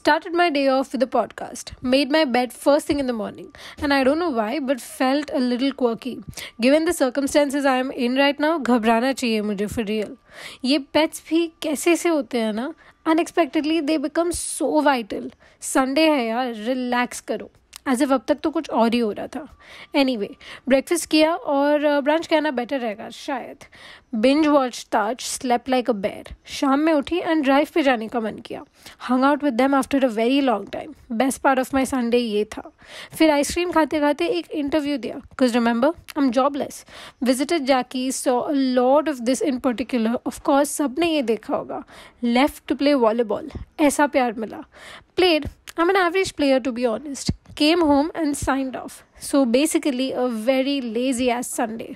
Started my day off with a podcast. Made my bed first thing in the morning. And I don't know why, but felt a little quirky. Given the circumstances I am in right now, घबराना चाहिए मुझे for real. ये pets भी कैसे से होते हैं ना Unexpectedly, they become so vital. Sunday है यार relax करो एज एफ अब तक तो कुछ और ही हो रहा था एनी वे ब्रेकफास्ट किया और ब्रांच कहना बेटर रहेगा शायद बिंज वॉच ताज स्लेप लाइक अ बेर शाम में उठी एंड ड्राइव पे जाने का मन किया hang out with them after a very long time best part of my Sunday ये था फिर आइसक्रीम खाते खाते एक इंटरव्यू दिया कुछ remember I am jobless visited जाकी so a lot of this in particular of course सब ने ये देखा होगा लेफ्ट टू प्ले वॉलीबॉल ऐसा प्यार मिला played I am an average player to be honest came home and signed off. So basically, a very lazy ass Sunday.